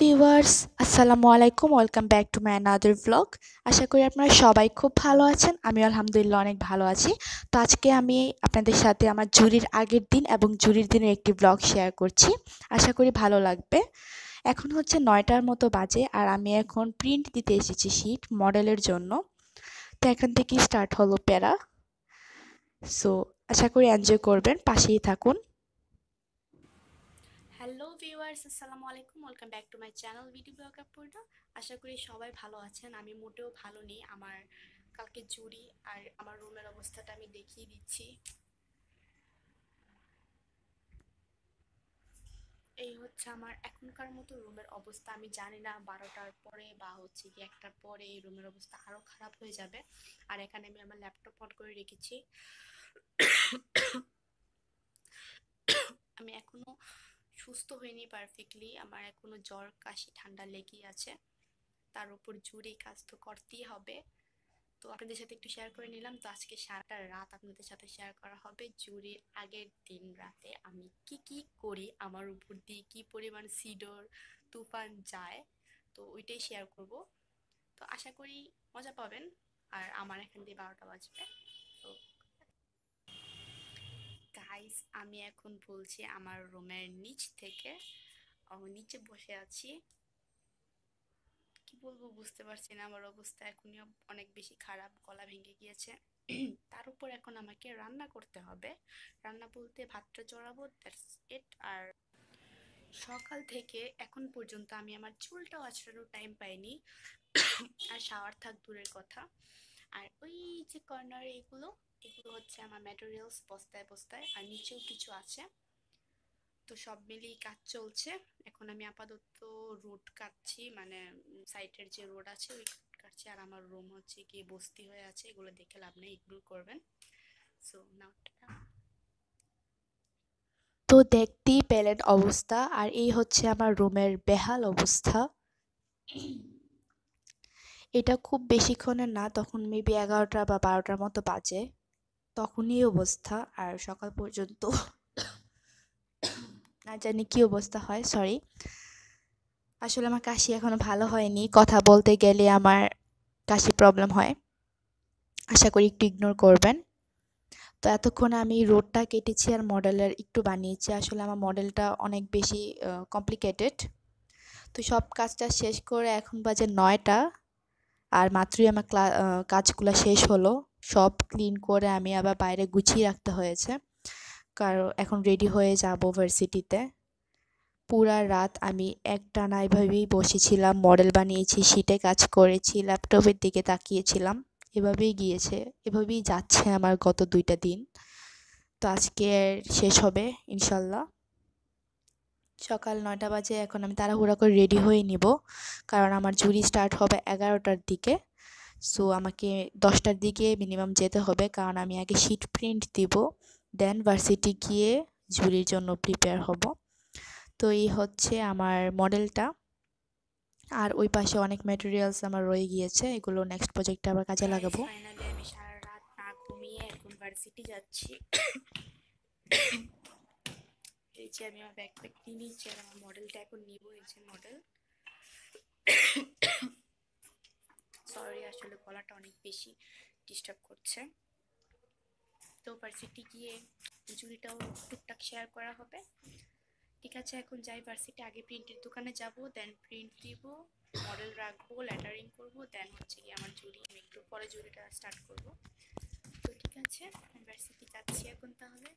viewers আসসালামু আলাইকুম welcome back to my another blog আশা করি আপনারা সবাই খুব ভালো আছেন আমি আলহামদুলিল্লাহ অনেক ভালো আছি তো আজকে আমি আপনাদের সাথে আমার জুরির আগের দিন এবং জুরির দিনের একটি ব্লগ শেয়ার করছি আশা করি ভালো লাগবে এখন হচ্ছে নয়টার মতো বাজে আর আমি এখন প্রিন্ট দিতে এসেছি শিট মডেলের জন্য তো এখান থেকেই স্টার্ট হলো প্যারা সো আশা করি এনজয় করবেন পাশেই থাকুন হ্যালো ভিউয়ার্স আসসালামু আলাইকুম welcome back to my channel video blog আপুরটা আশা করি সবাই ভালো আছেন আমি মোটেও ভালো নেই আমার কালকে জুড়ি আর আমার রুমের অবস্থাটা আমি দেখিয়ে দিচ্ছি এই হচ্ছে আমার এখনকার মতো রুমের অবস্থা আমি জানি না বারোটার পরে বা হচ্ছে কি একটার পরে এই রুমের অবস্থা আরও খারাপ হয়ে যাবে আর এখানে আমি আমার ল্যাপটপ অন করে রেখেছি আমি এখনও সুস্থ হয়নি পারফেক্টলি আমার এখনও জ্বর কাশি ঠান্ডা লেগেই আছে তার উপর জুড়ে কাজ তো করতেই হবে তো আপনাদের সাথে একটু শেয়ার করে নিলাম তো আজকে সারাটা রাত আপনাদের সাথে শেয়ার করা হবে জুরির আগের দিন রাতে আমি কি কি করি আমার উপর দিয়ে কী পরিমাণ সিডর তুফান যায় তো ওইটাই শেয়ার করব তো আশা করি মজা পাবেন আর আমার এখান দিয়ে বারোটা বাজবে গাইস আমি এখন বলছি আমার রুমের নিচ থেকে নিচে বসে আছি কি বলবো বুঝতে পারছি না আমার অবস্থা এখনই অনেক বেশি খারাপ গলা ভেঙে গিয়েছে তার উপর এখন আমাকে রান্না করতে হবে রান্না বলতে ভাতটা চড়াবো দ্যাটস ইট আর সকাল থেকে এখন পর্যন্ত আমি আমার চুলটাও আছড়ানোর টাইম পাইনি আর শাওয়ার থাক দূরের কথা আর ওই যে কর্নার এগুলো এগুলো হচ্ছে আমার ম্যাটেরিয়ালস বস্তায় বস্তায় আর নিচেও কিছু আছে তো সব মিলিয়ে কাজ চলছে এখন আমি আপাতত রোড কাটছি মানে সাইটের যে রোড আছে ওই কাটছি আর আমার রুম হচ্ছে গিয়ে বস্তি হয়ে আছে এগুলো দেখে লাভ নেই ইগনোর করবেন সো নাও তো দেখতেই পেলেন অবস্থা আর এই হচ্ছে আমার রুমের বেহাল অবস্থা এটা খুব বেশিক্ষণের না তখন মেবি এগারোটা বা বারোটার মতো বাজে তখনই অবস্থা আর সকাল পর্যন্ত না জানি কী অবস্থা হয় সরি আসলে আমার কাশি এখনও ভালো হয়নি কথা বলতে গেলে আমার কাশি প্রবলেম হয় আশা করি একটু ইগনোর করবেন তো এতক্ষণ আমি রোডটা কেটেছি আর মডেলের একটু বানিয়েছি আসলে আমার মডেলটা অনেক বেশি কমপ্লিকেটেড তো সব কাজটা শেষ করে এখন বাজে নয়টা আর মাত্রই আমার ক্লা কাজগুলো শেষ হলো সব ক্লিন করে আমি আবার বাইরে গুছিয়ে রাখতে হয়েছে কারণ এখন রেডি হয়ে যাব ভার্সিটিতে পুরা রাত আমি একটানা এভাবেই বসেছিলাম মডেল বানিয়েছি সিটে কাজ করেছি ল্যাপটপের দিকে তাকিয়েছিলাম এভাবেই গিয়েছে এভাবেই যাচ্ছে আমার গত দুইটা দিন তো আজকে শেষ হবে ইনশাল্লাহ সকাল নয়টা বাজে এখন আমি তাড়াহুড়া করে রেডি হয়ে নিব কারণ আমার জুরি স্টার্ট হবে এগারোটার দিকে সো আমাকে দশটার দিকে মিনিমাম যেতে হবে কারণ আমি আগে শিট প্রিন্ট দিব দেন ভার্সিটি গিয়ে জুরির জন্য প্রিপেয়ার হব তো এই হচ্ছে আমার মডেলটা আর ওই পাশে অনেক ম্যাটেরিয়ালস আমার রয়ে গিয়েছে এগুলো নেক্সট প্রজেক্টে আবার কাজে লাগাবো আমি না ঘুমিয়ে যাচ্ছি এই যে আমি আমার ব্যাগ নিয়ে নিচ্ছি আর আমার মডেলটা এখন নিব এই যে মডেল সরি আসলে গলাটা অনেক বেশি ডিস্টার্ব করছে তো ভার্সিটি গিয়ে জুড়িটাও টুকটাক শেয়ার করা হবে ঠিক আছে এখন যাই ভার্সিটি আগে প্রিন্টের দোকানে যাব দেন প্রিন্ট দিব মডেল রাখবো ল্যাটারিং করব দেন হচ্ছে গিয়ে আমার জুড়ি আমি একটু পরে জুড়িটা স্টার্ট করব তো ঠিক আছে ভার্সিটি যাচ্ছি এখন তাহলে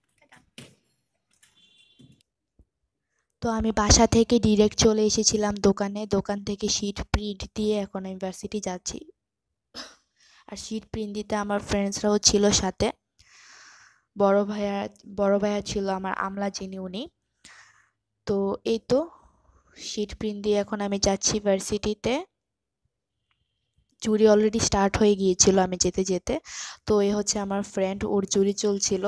তো আমি বাসা থেকে ডিরেক্ট চলে এসেছিলাম দোকানে দোকান থেকে শিট প্রিন্ট দিয়ে এখন আমি ভার্সিটি যাচ্ছি আর শিট প্রিন্ট দিতে আমার ফ্রেন্ডসরাও ছিল সাথে বড় ভাইয়া বড় ভাইয়া ছিল আমার আমলা যিনি উনি তো এই তো শিট প্রিন্ট দিয়ে এখন আমি যাচ্ছি ভার্সিটিতে চুরি অলরেডি স্টার্ট হয়ে গিয়েছিল আমি যেতে যেতে তো এ হচ্ছে আমার ফ্রেন্ড ওর চুরি চলছিল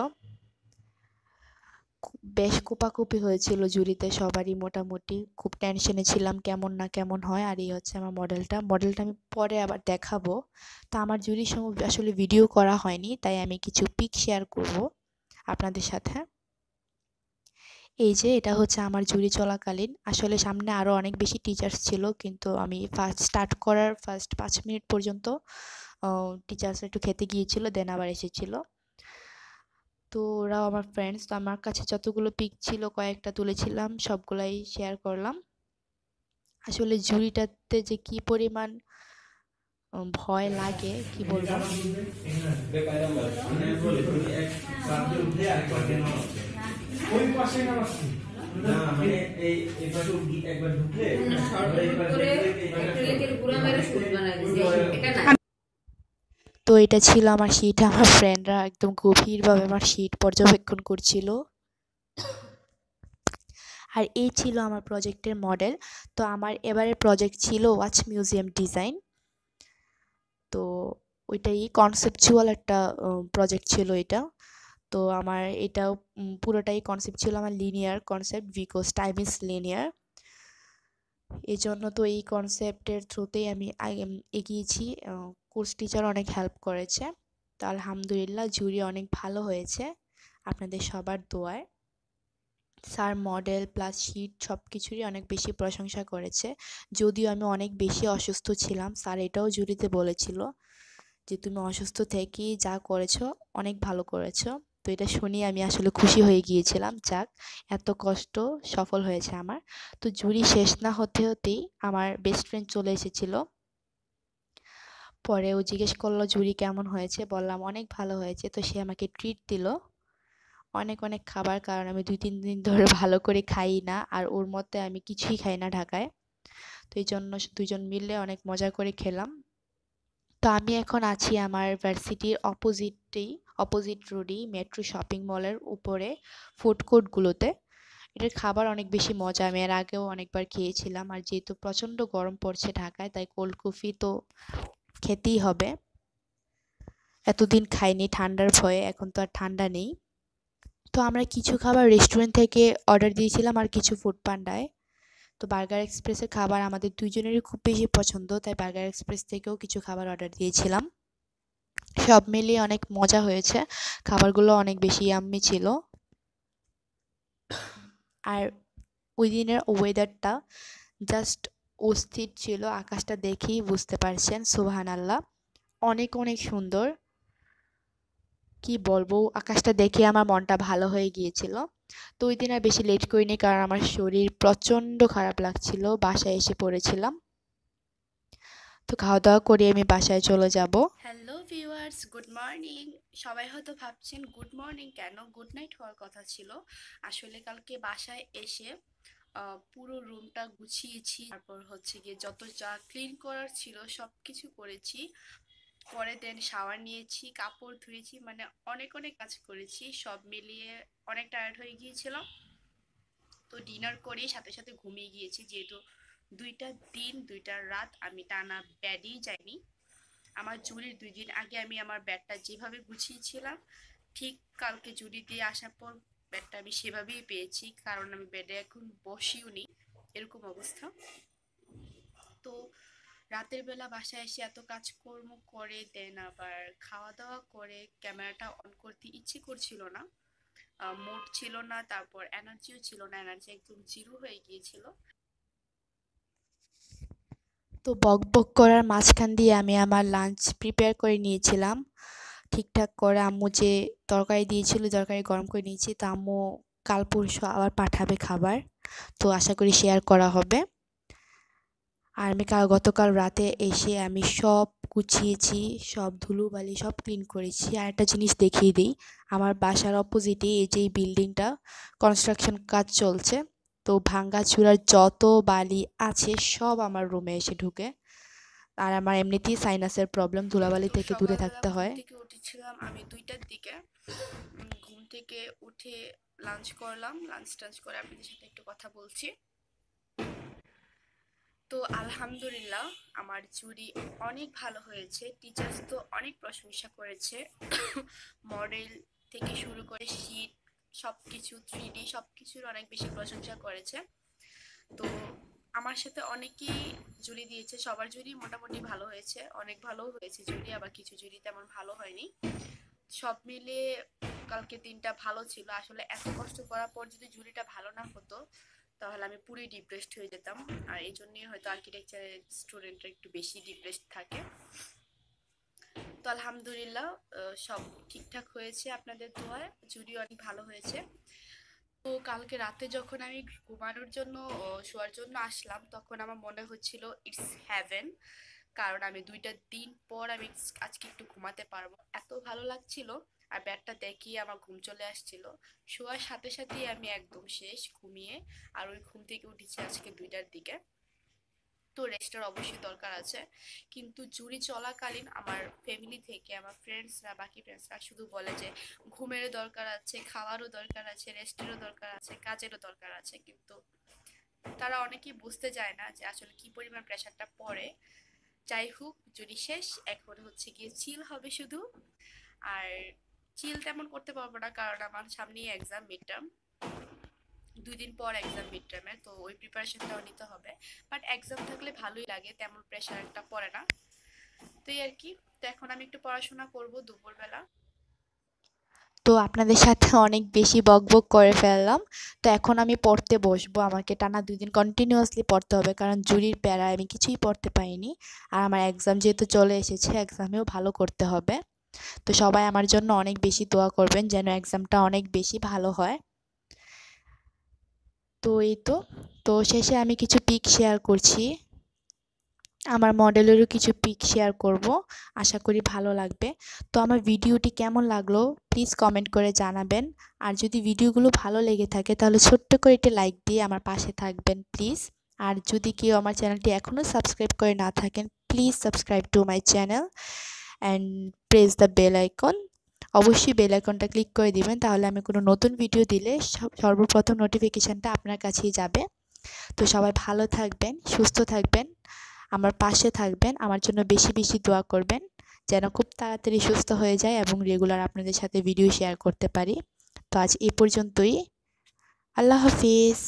বেশ কোপাকুপি হয়েছিল জুরিতে সবারই মোটামুটি খুব টেনশনে ছিলাম কেমন না কেমন হয় আর এই হচ্ছে আমার মডেলটা মডেলটা আমি পরে আবার দেখাবো তা আমার জুরির সঙ্গে আসলে ভিডিও করা হয়নি তাই আমি কিছু পিক শেয়ার করব আপনাদের সাথে এই যে এটা হচ্ছে আমার জুরি চলাকালীন আসলে সামনে আরও অনেক বেশি টিচার্স ছিল কিন্তু আমি ফার্স্ট স্টার্ট করার ফার্স্ট পাঁচ মিনিট পর্যন্ত টিচার্স একটু খেতে গিয়েছিল দেন আবার এসেছিলো তো ওরাও আমার ফ্রেন্ডস তো আমার কাছে যতগুলো পিক ছিল কয়েকটা তুলেছিলাম সবগুলাই শেয়ার করলাম আসলে জুড়িটাতে যে কি পরিমাণ ভয় লাগে কি বলবো তো এটা ছিল আমার শীত আমার ফ্রেন্ডরা একদম গভীরভাবে আমার শীত পর্যবেক্ষণ করছিল আর এই ছিল আমার প্রজেক্টের মডেল তো আমার এবারের প্রজেক্ট ছিল ওয়াচ মিউজিয়াম ডিজাইন তো ওইটাই কনসেপচুয়াল একটা প্রজেক্ট ছিল এটা তো আমার এটাও পুরোটাই কনসেপ্ট ছিল আমার linear concept because time is linear এই জন্য তো এই কনসেপ্টের থ্রুতেই আমি এগিয়েছি কোর্স টিচার অনেক হেল্প করেছে তো আলহামদুলিল্লাহ জুরি অনেক ভালো হয়েছে আপনাদের সবার দোয়ায় স্যার মডেল প্লাস শিট সব কিছুরই অনেক বেশি প্রশংসা করেছে যদিও আমি অনেক বেশি অসুস্থ ছিলাম স্যার এটাও জুরিতে বলেছিল যে তুমি অসুস্থ থেকে যা করেছো অনেক ভালো করেছো তো এটা শুনে আমি আসলে খুশি হয়ে গিয়েছিলাম যাক এত কষ্ট সফল হয়েছে আমার তো জুরি শেষ না হতে হতেই আমার বেস্ট ফ্রেন্ড চলে এসেছিলো পরে ও জিজ্ঞেস করলো ঝুড়ি কেমন হয়েছে বললাম অনেক ভালো হয়েছে তো সে আমাকে ট্রিট দিল অনেক অনেক খাবার কারণ আমি দুই তিন দিন ধরে ভালো করে খাই না আর ওর মতে আমি কিছুই খাই না ঢাকায় তো এই জন্য দুজন মিলে অনেক মজা করে খেলাম তো আমি এখন আছি আমার ভার্সিটির অপোজিটেই অপোজিট রোডই মেট্রো শপিং মলের উপরে ফুড কোর্টগুলোতে এটার খাবার অনেক বেশি মজা আমি এর আগেও অনেকবার খেয়েছিলাম আর যেহেতু প্রচণ্ড গরম পড়ছে ঢাকায় তাই কোল্ড কফি তো খেতেই হবে এতদিন খাইনি ঠান্ডার ভয়ে এখন তো আর ঠান্ডা নেই তো আমরা কিছু খাবার রেস্টুরেন্ট থেকে অর্ডার দিয়েছিলাম আর কিছু ফুড পান্ডায় তো বার্গার এক্সপ্রেসের খাবার আমাদের দুইজনেরই খুব বেশি পছন্দ তাই বার্গার এক্সপ্রেস থেকেও কিছু খাবার অর্ডার দিয়েছিলাম সব মিলিয়ে অনেক মজা হয়েছে খাবারগুলো অনেক বেশি ইয়াম্মি ছিল আর ওই দিনের ওয়েদারটা জাস্ট অস্থির ছিল আকাশটা দেখেই বুঝতে পারছেন সুবাহান আল্লাহ অনেক অনেক সুন্দর কি বলবো আকাশটা দেখে আমার মনটা ভালো হয়ে গিয়েছিল তো ওই দিন আর বেশি লেট করিনি কারণ আমার শরীর প্রচণ্ড খারাপ লাগছিল বাসায় এসে পড়েছিলাম তো খাওয়া দাওয়া করে আমি বাসায় চলে যাব হ্যালো ভিউয়ার্স গুড মর্নিং সবাই হয়তো ভাবছেন গুড মর্নিং কেন গুড নাইট হওয়ার কথা ছিল আসলে কালকে বাসায় এসে পুরো রুমটা গুছিয়েছি তারপর হচ্ছে গিয়ে যত যা ক্লিন করার ছিল সব কিছু করেছি পরে দেন শাওয়ার নিয়েছি কাপড় ধুয়েছি মানে অনেক অনেক কাজ করেছি সব মিলিয়ে অনেক টায়ার্ড হয়ে গিয়েছিলাম তো ডিনার করে সাথে সাথে ঘুমিয়ে গিয়েছি যেহেতু দুইটা দিন দুইটা রাত আমি টানা ব্যাডেই যাইনি আমার জুরির দুই দিন আগে আমি আমার ব্যাডটা যেভাবে গুছিয়েছিলাম ঠিক কালকে জুরি দিয়ে আসার পর ব্যাডটা আমি সেভাবেই পেয়েছি কারণ আমি বেডে এখন বসিও নি এরকম অবস্থা তো রাতের বেলা বাসায় এসে এত কাজকর্ম করে দেন আবার খাওয়া দাওয়া করে ক্যামেরাটা অন করতে ইচ্ছে করছিল না মোট ছিল না তারপর এনার্জিও ছিল না এনার্জি একদম জিরো হয়ে গিয়েছিল তো বক বক করার মাঝখান দিয়ে আমি আমার লাঞ্চ প্রিপেয়ার করে নিয়েছিলাম ঠিকঠাক করে আম্মু যে তরকারি দিয়েছিল তরকারি গরম করে নিয়েছি তো আম্মু কাল পরশু আবার পাঠাবে খাবার তো আশা করি শেয়ার করা হবে আর আমি কাল গতকাল রাতে এসে আমি সব গুছিয়েছি সব বালি সব ক্লিন করেছি আর একটা জিনিস দেখিয়ে দিই আমার বাসার অপোজিটে এই যে বিল্ডিংটা কনস্ট্রাকশন কাজ চলছে তো ভাঙ্গা চূড়ার যত বালি আছে সব আমার রুমে এসে ঢুকে আর আমার এমনিতেই সাইনাসের প্রবলেম ধুলাবালি থেকে দূরে থাকতে হয় থেকে উঠেছিলাম আমি দুইটার দিকে ঘুম থেকে উঠে লাঞ্চ করলাম লাঞ্চ টাঞ্চ করে আপনাদের সাথে একটু কথা বলছি তো আলহামদুলিল্লাহ আমার চুরি অনেক ভালো হয়েছে টিচার্স তো অনেক প্রশংসা করেছে মডেল থেকে শুরু করে শীত সব কিছু থ্রি ডি সব কিছুর অনেক বেশি প্রশংসা করেছে তো আমার সাথে অনেকেই জুড়ি দিয়েছে সবার জুড়ি মোটামুটি ভালো হয়েছে অনেক ভালো হয়েছে জুড়ি আবার কিছু জুড়ি তেমন ভালো হয়নি সব মিলে কালকে দিনটা ভালো ছিল আসলে এত কষ্ট করার পর যদি জুড়িটা ভালো না হতো তাহলে আমি পুরোই ডিপ্রেসড হয়ে যেতাম আর এই জন্যই হয়তো আর্কিটেকচারের স্টুডেন্টরা একটু বেশি ডিপ্রেসড থাকে তো আলহামদুলিল্লাহ সব ঠিকঠাক হয়েছে আপনাদের দোয়ায় জুড়ি অনেক ভালো হয়েছে তো কালকে রাতে যখন আমি ঘুমানোর জন্য শোয়ার জন্য আসলাম তখন আমার মনে হচ্ছিল ইটস হ্যাভেন কারণ আমি দুইটা দিন পর আমি আজকে একটু ঘুমাতে পারবো এত ভালো লাগছিল আর ব্যাটটা দেখিয়ে আমার ঘুম চলে আসছিল শোয়ার সাথে সাথেই আমি একদম শেষ ঘুমিয়ে আর ওই ঘুম থেকে উঠেছি আজকে দুইটার দিকে তো রেস্টের অবশ্যই দরকার আছে কিন্তু জুরি চলাকালীন আমার ফ্যামিলি থেকে আমার ফ্রেন্ডসরা বাকি ফ্রেন্ডসরা শুধু বলে যে ঘুমেরও দরকার আছে খাওয়ারও দরকার আছে রেস্টেরও দরকার আছে কাজেরও দরকার আছে কিন্তু তারা অনেকেই বুঝতে যায় না যে আসলে কি পরিমাণ প্রেশারটা পড়ে যাই হোক জুরি শেষ এখন হচ্ছে গিয়ে চিল হবে শুধু আর চিল তেমন করতে পারবো না কারণ আমার সামনেই এক্সাম মিড টার্ম দুই দিন পর এক্সাম মিড টার্মের তো ওই প্রিপারেশনটাও নিতে হবে বাট এক্সাম থাকলে ভালোই লাগে তেমন প্রেশার একটা পড়ে না তো এই আর কি তো এখন আমি একটু পড়াশোনা করব দুপুরবেলা তো আপনাদের সাথে অনেক বেশি বকবক করে ফেললাম তো এখন আমি পড়তে বসবো আমাকে টানা দুই দিন কন্টিনিউয়াসলি পড়তে হবে কারণ জুরির প্যারা আমি কিছুই পড়তে পাইনি আর আমার এক্সাম যেহেতু চলে এসেছে এক্সামেও ভালো করতে হবে তো সবাই আমার জন্য অনেক বেশি দোয়া করবেন যেন এক্সামটা অনেক বেশি ভালো হয় তো এই তো তো শেষে আমি কিছু পিক শেয়ার করছি আমার মডেলেরও কিছু পিক শেয়ার করব আশা করি ভালো লাগবে তো আমার ভিডিওটি কেমন লাগলো প্লিজ কমেন্ট করে জানাবেন আর যদি ভিডিওগুলো ভালো লেগে থাকে তাহলে ছোট্ট করে একটি লাইক দিয়ে আমার পাশে থাকবেন প্লিজ আর যদি কেউ আমার চ্যানেলটি এখনও সাবস্ক্রাইব করে না থাকেন please subscribe to my channel and press the bell icon অবশ্যই বেল আইকনটা ক্লিক করে দিবেন তাহলে আমি কোনো নতুন ভিডিও দিলে সর্বপ্রথম নোটিফিকেশানটা আপনার কাছেই যাবে তো সবাই ভালো থাকবেন সুস্থ থাকবেন আমার পাশে থাকবেন আমার জন্য বেশি বেশি দোয়া করবেন যেন খুব তাড়াতাড়ি সুস্থ হয়ে যায় এবং রেগুলার আপনাদের সাথে ভিডিও শেয়ার করতে পারি তো আজ এ পর্যন্তই আল্লাহ হাফিজ